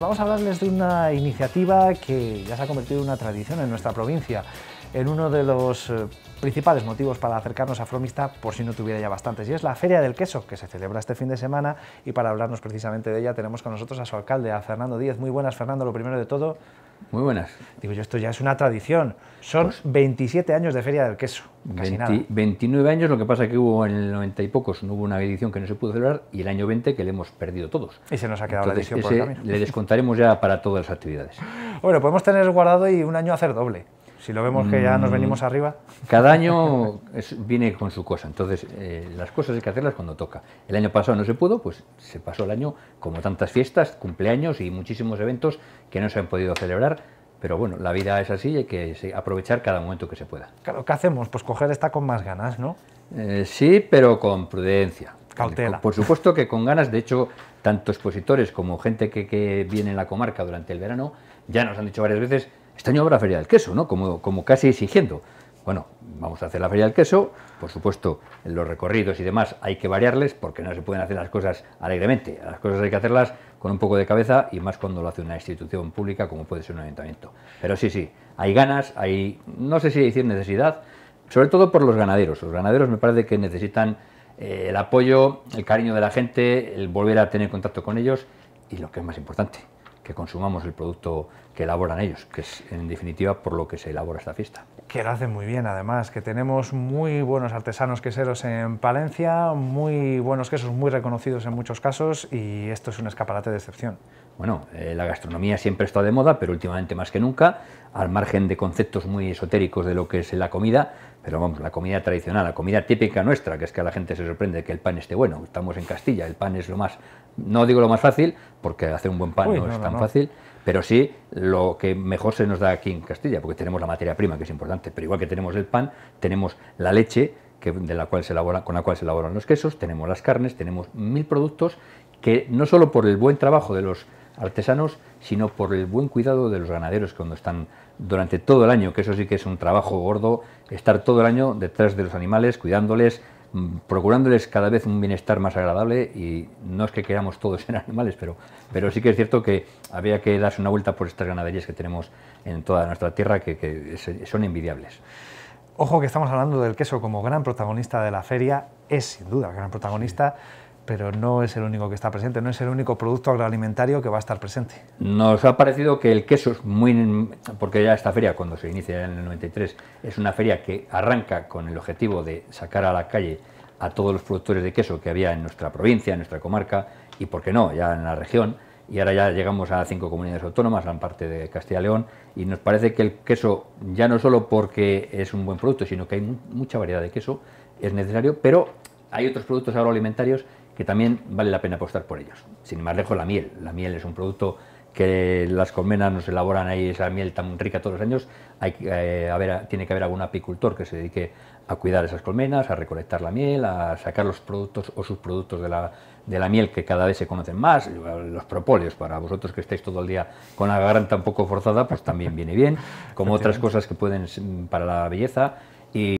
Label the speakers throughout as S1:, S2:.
S1: Vamos a hablarles de una iniciativa que ya se ha convertido en una tradición en nuestra provincia en uno de los eh, principales motivos para acercarnos a Fromista, por si no tuviera ya bastantes, y es la Feria del Queso, que se celebra este fin de semana, y para hablarnos precisamente de ella tenemos con nosotros a su alcalde, a Fernando Díez. Muy buenas, Fernando, lo primero de todo. Muy buenas. Digo yo, esto ya es una tradición. Son 27 pues años de Feria del Queso, casi
S2: 29 años, lo que pasa que hubo en el 90 y pocos, no hubo una edición que no se pudo celebrar, y el año 20 que le hemos perdido todos. Y se nos ha quedado la edición le descontaremos ya para todas las actividades. Bueno, podemos tener guardado y un año hacer doble. Si lo vemos que ya nos mm. venimos arriba. Cada año viene con su cosa, entonces eh, las cosas hay que hacerlas cuando toca. El año pasado no se pudo, pues se pasó el año como tantas fiestas, cumpleaños y muchísimos eventos que no se han podido celebrar. Pero bueno, la vida es así y hay que aprovechar cada momento que se pueda.
S1: Claro, ¿qué hacemos? Pues coger esta con más ganas, ¿no?
S2: Eh, sí, pero con prudencia. Cautela. Por supuesto que con ganas, de hecho, tanto expositores como gente que, que viene en la comarca durante el verano ya nos han dicho varias veces este año habrá Feria del Queso, ¿no? Como, como casi exigiendo. Bueno, vamos a hacer la Feria del Queso, por supuesto, en los recorridos y demás hay que variarles porque no se pueden hacer las cosas alegremente. Las cosas hay que hacerlas con un poco de cabeza y más cuando lo hace una institución pública como puede ser un ayuntamiento. Pero sí, sí, hay ganas, hay, no sé si decir necesidad, sobre todo por los ganaderos. Los ganaderos me parece que necesitan eh, el apoyo, el cariño de la gente, el volver a tener contacto con ellos y lo que es más importante, que consumamos el producto que elaboran ellos, que es en definitiva por lo que se elabora esta fiesta.
S1: Que lo hacen muy bien además, que tenemos muy buenos artesanos queseros en Palencia, muy buenos quesos, muy reconocidos en muchos casos y esto es un escaparate de excepción.
S2: Bueno, eh, la gastronomía siempre está de moda, pero últimamente más que nunca, al margen de conceptos muy esotéricos de lo que es la comida, pero vamos, la comida tradicional, la comida típica nuestra, que es que a la gente se sorprende que el pan esté bueno. Estamos en Castilla, el pan es lo más, no digo lo más fácil, porque hacer un buen pan no, es tan fácil, pero sí lo que mejor se nos da aquí en Castilla, porque tenemos la materia prima, que es importante, pero igual que tenemos el pan, tenemos la leche, que, de la cual se elabora, con la cual se elaboran los quesos, tenemos las carnes, tenemos mil productos que no solo por el buen trabajo de los artesanos, sino por el buen cuidado de los ganaderos cuando están durante todo el año, que eso sí que es un trabajo gordo, estar todo el año detrás de los animales, cuidándoles, mm, procurándoles cada vez un bienestar más agradable y no es que queramos todos ser animales, pero, pero sí que es cierto que había que darse una vuelta por estas ganaderías que tenemos en toda nuestra tierra que, son envidiables.
S1: Ojo que estamos hablando del queso como gran protagonista de la feria, es sin duda gran protagonista pero no es el único que está presente, no es el único producto agroalimentario que va a estar presente.
S2: Nos ha parecido que el queso es muy... porque ya esta feria, cuando se inicia en el 93, es una feria que arranca con el objetivo de sacar a la calle a todos los productores de queso que había en nuestra provincia, en nuestra comarca, y por qué no, ya en la región, y ahora ya llegamos a cinco comunidades autónomas, gran parte de Castilla y León, y nos parece que el queso, ya no solo porque es un buen producto, sino que hay mucha variedad de queso, es necesario, pero hay otros productos agroalimentarios que también vale la pena apostar por ellos. Sin más lejos, la miel. La miel es un producto que las colmenas nos elaboran ahí esa miel tan rica todos los años, hay, eh, tiene que haber algún apicultor que se dedique a cuidar esas colmenas, a recolectar la miel, a sacar los productos o subproductos de la, miel que cada vez se conocen más, los propóleos, para vosotros que estáis todo el día con la garganta un poco forzada, pues también viene bien, como otras cosas que pueden para la belleza. Y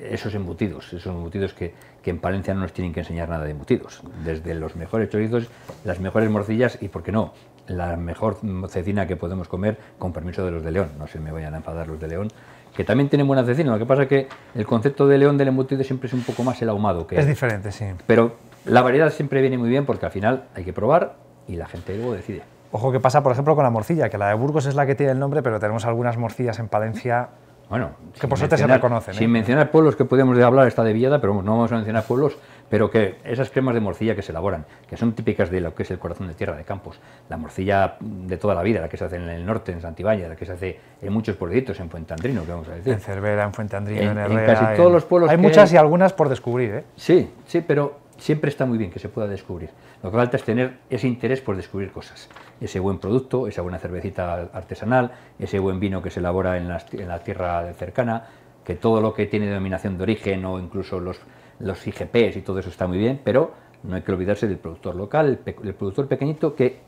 S2: esos embutidos, esos embutidos que, en Palencia no nos tienen que enseñar nada de embutidos. Desde los mejores chorizos, las mejores morcillas y, ¿por qué no? La mejor cecina que podemos comer, con permiso de los de León. No se me vayan a enfadar los de León, que también tienen buena cecina. Lo que pasa es que el concepto de León del embutido siempre es un poco más el ahumado. Que es diferente, sí. Pero la variedad siempre viene muy bien porque al final hay que probar y la gente luego decide. Ojo ¿qué pasa,
S1: por ejemplo, con la morcilla, que la de Burgos es la que tiene el nombre, pero tenemos algunas morcillas en Palencia bueno, que por suerte reconocen. ¿eh? Sin
S2: mencionar pueblos que podemos hablar, está de Villada, pero no vamos a mencionar pueblos, pero que esas cremas de morcilla que se elaboran, que son típicas de lo que es el corazón de tierra de Campos, la morcilla de toda la vida, la que se hace en el norte, en Santibáñez, la que se hace en muchos pueblitos, en Fuentandrino, que vamos a decir. En Cervera, en Fuentandrino, en, Herrera. En casi todos los pueblos. Hay muchas y
S1: algunas por descubrir, ¿eh?
S2: Sí, sí, pero Siempre está muy bien que se pueda descubrir. Lo que falta es tener ese interés por descubrir cosas. Ese buen producto, esa buena cervecita artesanal, ese buen vino que se elabora en la, tierra cercana, que todo lo que tiene denominación de origen o incluso los, IGPs y todo eso está muy bien, pero no hay que olvidarse del productor local, el, el productor pequeñito que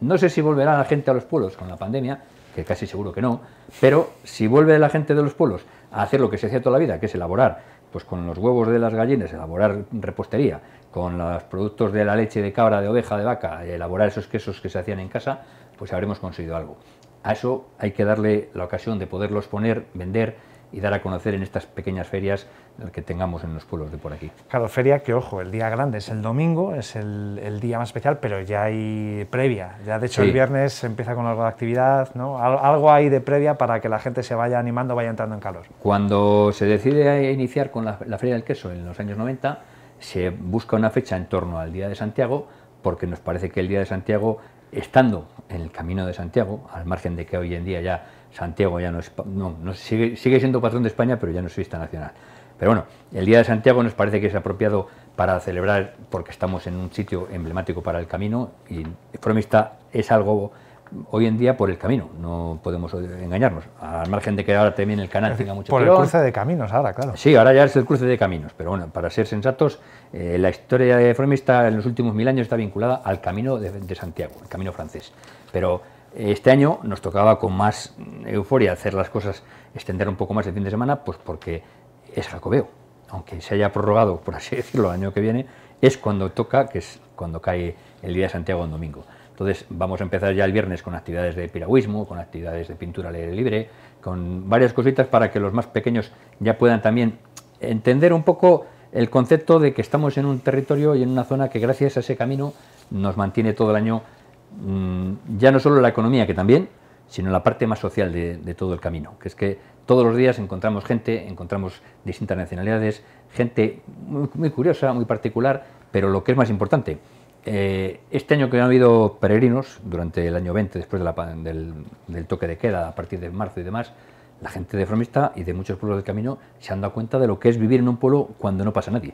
S2: no sé si volverá la gente a los pueblos con la pandemia, que casi seguro que no, pero si vuelve la gente de los pueblos a hacer lo que se hacía toda la vida, que es elaborar pues con los huevos de las gallinas elaborar repostería, con los productos de la leche de cabra, de oveja, de vaca, elaborar esos quesos que se hacían en casa, pues habremos conseguido algo. A eso hay que darle la ocasión de poderlos poner, vender y dar a conocer en estas pequeñas ferias que tengamos en los pueblos de por aquí.
S1: Claro, feria que, ojo, el día grande es el domingo, es el, día más especial, pero ya hay previa. Ya, de hecho, el viernes empieza con algo de actividad, ¿no? Algo hay de previa para que la gente se vaya animando, vaya entrando en calor.
S2: Cuando se decide iniciar con la Feria del Queso en los años 90, se busca una fecha en torno al Día de Santiago, porque nos parece que el Día de Santiago, estando en el camino de Santiago, al margen de que hoy en día ya Santiago ya no sigue, siendo patrón de España, pero ya no es vista nacional. Pero bueno, el Día de Santiago nos parece que es apropiado para celebrar porque estamos en un sitio emblemático para el camino y Fromista es algo hoy en día por el camino, no podemos engañarnos. Al margen de que ahora también el canal tenga mucho Por el cruce
S1: de caminos, ahora, claro.
S2: Sí, ahora ya es el cruce de caminos, pero bueno, para ser sensatos, eh, la historia de Fromista en los últimos mil años está vinculada al camino de, Santiago, el camino francés. Pero este año nos tocaba con más euforia hacer las cosas, extender un poco más el fin de semana, pues porque es Jacobeo. Aunque se haya prorrogado, por así decirlo, el año que viene, es cuando toca, que es cuando cae el día de Santiago en domingo. Entonces vamos a empezar ya el viernes con actividades de piragüismo, con actividades de pintura al aire libre, con varias cositas para que los más pequeños ya puedan también entender un poco el concepto de que estamos en un territorio y en una zona que gracias a ese camino nos mantiene todo el año Mm, ya no solo la economía, que también, sino la parte más social de, todo el camino, que es que todos los días encontramos gente, encontramos distintas nacionalidades, gente muy, curiosa, muy particular, pero lo que es más importante, eh, este año que han habido peregrinos, durante el año 20, después del, del, toque de queda, a partir de marzo y demás, la gente de Fromista y de muchos pueblos del camino se han dado cuenta de lo que es vivir en un pueblo cuando no pasa nadie,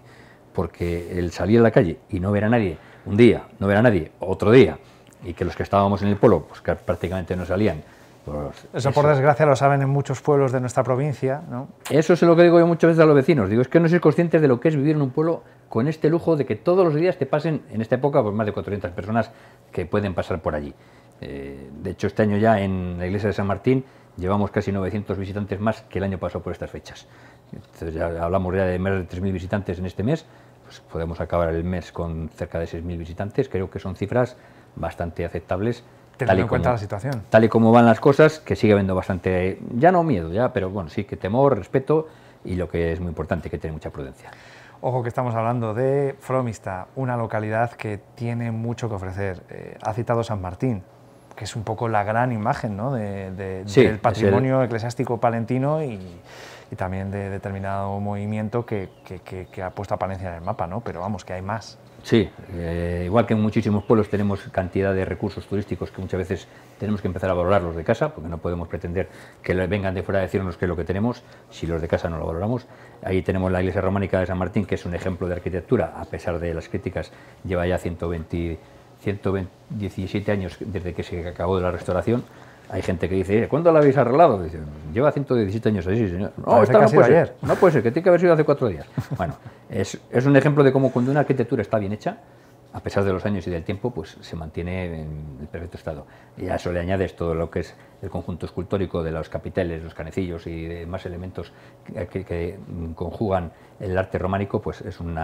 S2: porque el salir a la calle y no ver a nadie un día, no ver a nadie otro día, y que los que estábamos en el pueblo pues, que prácticamente no salían. Pues, eso, por
S1: desgracia lo saben en muchos pueblos de nuestra provincia. ¿no?
S2: Eso es lo que digo yo muchas veces a los vecinos. Digo, es que no sois conscientes de lo que es vivir en un pueblo con este lujo de que todos los días te pasen, en esta época, pues más de 400 personas que pueden pasar por allí. Eh, de hecho, este año ya en la iglesia de San Martín llevamos casi 900 visitantes más que el año pasado por estas fechas. Entonces ya hablamos ya de más de 3.000 visitantes en este mes, pues podemos acabar el mes con cerca de 6.000 visitantes, creo que son cifras bastante aceptables. Teniendo tal y en cuenta como, la situación. Tal y como van las cosas, que sigue habiendo bastante, ya no miedo, ya, pero bueno, sí que temor, respeto y lo que es muy importante, que tener mucha prudencia.
S1: Ojo que estamos hablando de Fromista, una localidad que tiene mucho que ofrecer. Eh, ha citado San Martín, que es un poco la gran imagen ¿no? de, del patrimonio eclesiástico palentino y, también de determinado movimiento que, ha puesto a Palencia en el mapa, ¿no? pero vamos, que hay más.
S2: Sí, eh, igual que en muchísimos pueblos tenemos cantidad de recursos turísticos que muchas veces tenemos que empezar a los de casa, porque no podemos pretender que vengan de fuera a decirnos qué es lo que tenemos si los de casa no lo valoramos. Ahí tenemos la iglesia románica de San Martín, que es un ejemplo de arquitectura, a pesar de las críticas, lleva ya 120, 117 años desde que se acabó de la restauración hay gente que dice, ¿cuándo la habéis arreglado? lleva 117 años así, señor. No, no puede ser. No puede ser, que tiene que haber sido hace cuatro días. Bueno, es, un ejemplo de cómo cuando una arquitectura está bien hecha, a pesar de los años y del tiempo, pues se mantiene en el perfecto estado. Y a eso le añades todo lo que es el conjunto escultórico de los capiteles, los canecillos y demás elementos que, conjugan el arte románico, pues es un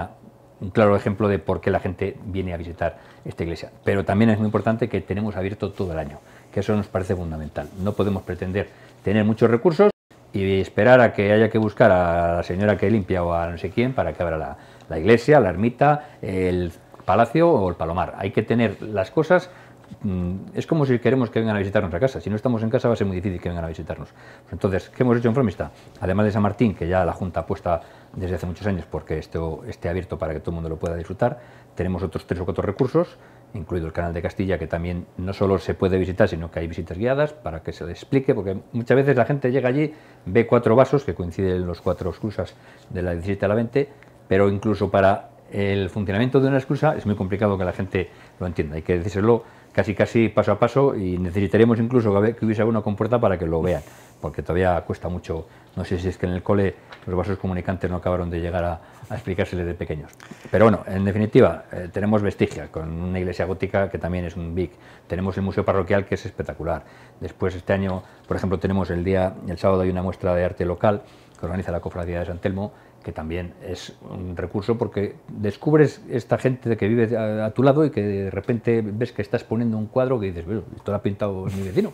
S2: claro ejemplo de por qué la gente viene a visitar esta iglesia. Pero también es muy importante que tenemos abierto todo el año que eso nos parece fundamental. No podemos pretender tener muchos recursos y esperar a que haya que buscar a la señora que limpia o a no sé quién para que abra la, iglesia, la ermita, el palacio o el palomar. Hay que tener las cosas mm, es como si queremos que vengan a visitar nuestra casa. Si no estamos en casa va a ser muy difícil que vengan a visitarnos. Entonces, ¿qué hemos hecho en Fromista? Además de San Martín, que ya la Junta ha puesto desde hace muchos años porque esto esté abierto para que todo el mundo lo pueda disfrutar, tenemos otros tres o cuatro recursos incluido el canal de Castilla, que también no solo se puede visitar, sino que hay visitas guiadas para que se le explique, porque muchas veces la gente llega allí, ve cuatro vasos, que coinciden los cuatro exclusas de la 17 a la 20, pero incluso para el funcionamiento de una excusa es muy complicado que la gente lo entienda, hay que decírselo casi casi paso a paso y necesitaremos incluso que hubiese alguna compuerta para que lo vean porque todavía cuesta mucho, no sé si es que en el cole los vasos comunicantes no acabaron de llegar a, a de pequeños. Pero bueno, en definitiva, eh, tenemos vestigias con una iglesia gótica que también es un big Tenemos el Museo Parroquial, que es espectacular. Después, este año, por ejemplo, tenemos el día, el sábado hay una muestra de arte local que organiza la Cofradía de San Telmo, que también es un recurso porque descubres esta gente que vive a, tu lado y que de repente ves que estás poniendo un cuadro que dices, esto lo ha pintado mi vecino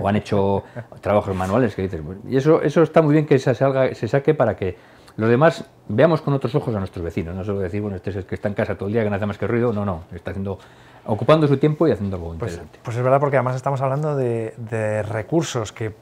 S2: o han hecho trabajos manuales que dices, y eso, eso está muy bien que se, salga, se saque para que los demás veamos con otros ojos a nuestros vecinos, no solo decir, bueno, este es el que está en casa todo el día, que no hace más que ruido, no, no, está haciendo ocupando su tiempo y haciendo algo pues, interesante.
S1: Pues es verdad porque además estamos hablando de, de recursos que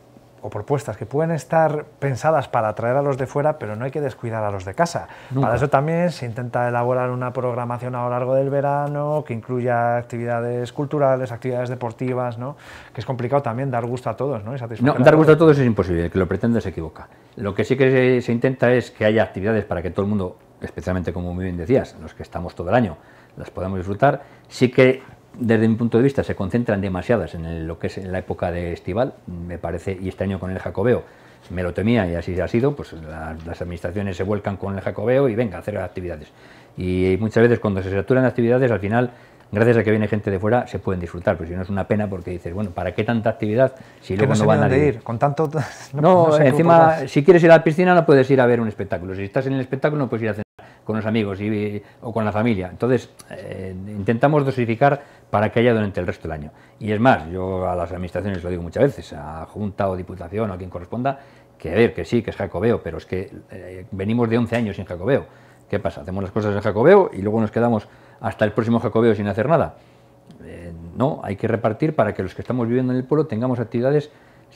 S1: o propuestas que pueden estar pensadas para atraer a los de fuera, pero no hay que descuidar a los de casa. Para eso también se intenta elaborar una programación a lo largo del verano que incluya actividades culturales, actividades deportivas, ¿no? que es complicado también dar gusto a todos. No, dar gusto a todos
S2: es imposible, el que lo pretende se equivoca. Lo que sí que se, se intenta es que haya actividades para que todo el mundo, especialmente como muy bien decías, los que estamos todo el año, las podamos disfrutar. Sí que desde mi punto de vista, se concentran demasiadas en lo que es la época de estival, me parece, y este año con el jacobeo, me lo temía y así ha sido, pues las administraciones se vuelcan con el jacobeo y venga a hacer actividades. Y muchas veces cuando se saturan actividades, al final, gracias a que viene gente de fuera, se pueden disfrutar, pues si no es una pena porque dices, bueno, ¿para qué tanta actividad si luego no, van a ir?
S1: Con tanto... No, encima, si
S2: quieres ir a la piscina no puedes ir a ver un espectáculo, si estás en el espectáculo no puedes ir a hacer con los amigos y, o con la familia. Entonces, eh, intentamos dosificar para que haya durante el resto del año. Y es más, yo a las administraciones lo digo muchas veces, a Junta o Diputación o a quien corresponda, que a ver, que sí, que es jacobeo, pero es que eh, venimos de 11 años sin jacobeo. ¿Qué pasa? Hacemos las cosas en jacobeo y luego nos quedamos hasta el próximo jacobeo sin hacer nada. Eh, no, hay que repartir para que los que estamos viviendo en el pueblo tengamos actividades,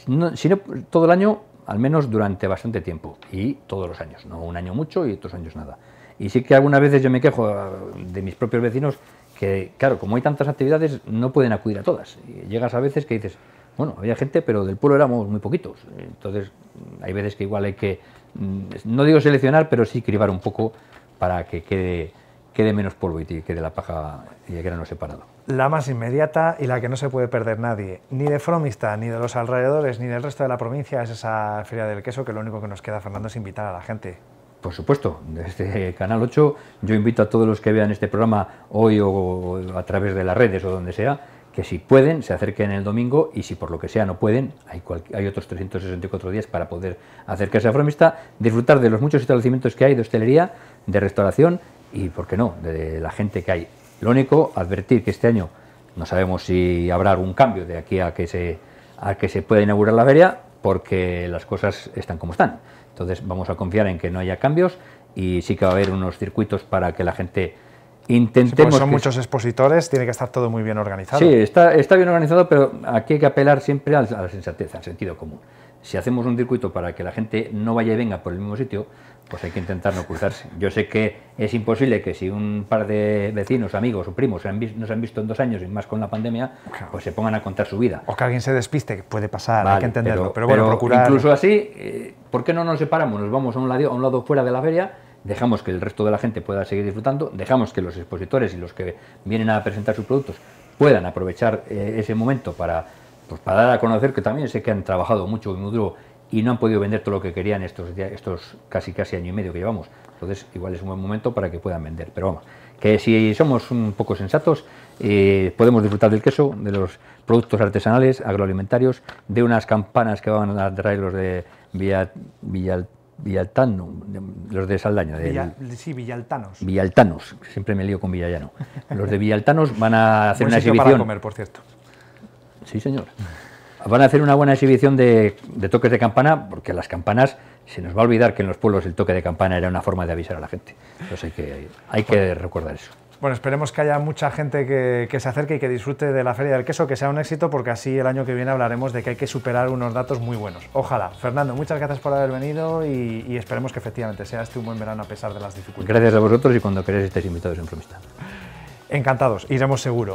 S2: no, sino todo el año, al menos durante bastante tiempo, y todos los años, no un año mucho y otros años nada. Y sí que algunas veces yo me quejo ah, de mis propios vecinos que, claro, como hay tantas actividades, no pueden acudir a todas. llegas a veces que dices, bueno, había gente, pero del pueblo éramos muy poquitos. Entonces, hay veces que igual hay que, mm, no digo seleccionar, pero sí cribar un poco para que quede, quede menos polvo y quede la paja y el grano separado.
S1: La más inmediata y la que no se puede perder nadie, ni de Fromista, ni de los alrededores, ni del resto de la provincia, es esa Feria del Queso, que lo único que nos queda, Fernando, es invitar
S2: a la gente por supuesto, desde Canal 8 yo invito a todos los que vean este programa hoy o a través de las redes o donde sea, que si pueden se acerquen el domingo y si por lo que sea no pueden, hay, otros 364 días para poder acercarse a Fromista, disfrutar de los muchos establecimientos que hay de hostelería, de restauración y, ¿por qué no?, de la gente que hay. Lo único, advertir que este año no sabemos si habrá algún cambio de aquí a que se, a que se pueda inaugurar la feria, porque las cosas están como están. Entonces vamos a confiar en que no haya cambios y sí que va a haber unos circuitos para que la gente intentemos... son muchos
S1: expositores, tiene que estar todo muy bien organizado. Sí, está,
S2: está bien organizado, pero aquí hay que apelar siempre a la sensatez, al sentido común. Si hacemos un circuito para que la gente no vaya y venga por el mismo sitio, pues hay que intentar no cruzarse. Yo sé que es imposible que si un par de vecinos, amigos o primos se han no se han visto en dos años y más con la pandemia, pues se pongan a contar su vida. O que alguien se despiste, que puede pasar, hay que entenderlo. Pero, bueno, Incluso así, eh, ¿por qué no nos separamos? Nos vamos a un, lado, un lado fuera de la feria, dejamos que el resto de la gente pueda seguir disfrutando, dejamos que los expositores y los que vienen a presentar sus productos puedan aprovechar eh, ese momento para, pues, para dar a conocer que también sé que han trabajado mucho y muy duro y no han podido vender todo lo que querían estos, estos casi casi año y medio que llevamos. Entonces, igual es un buen momento para que puedan vender. Pero vamos, que si somos un poco sensatos, eh, podemos disfrutar del queso, de los productos artesanales, agroalimentarios, de unas campanas que van a traer los de Villaltano, los de Saldaña. De
S1: sí, Villaltanos.
S2: Villaltanos, siempre me lío con Villallano. Los de Villaltanos van a hacer una exhibición. para comer, por cierto. Sí, señor. Van a hacer una buena exhibición de, toques de campana, porque las campanas, se nos va a olvidar que en los pueblos el toque de campana era una forma de avisar a la gente. Entonces hay que, recordar eso. Bueno,
S1: esperemos que haya mucha gente que, se acerque y que disfrute de la Feria del Queso, que sea un éxito, porque así el año que viene hablaremos de que hay que superar unos datos muy buenos. Ojalá. Fernando, muchas gracias por haber venido y, esperemos que efectivamente sea este un buen verano a pesar de las dificultades.
S2: Gracias a vosotros y cuando queráis estáis invitados en Promista.
S1: Encantados, iremos seguro.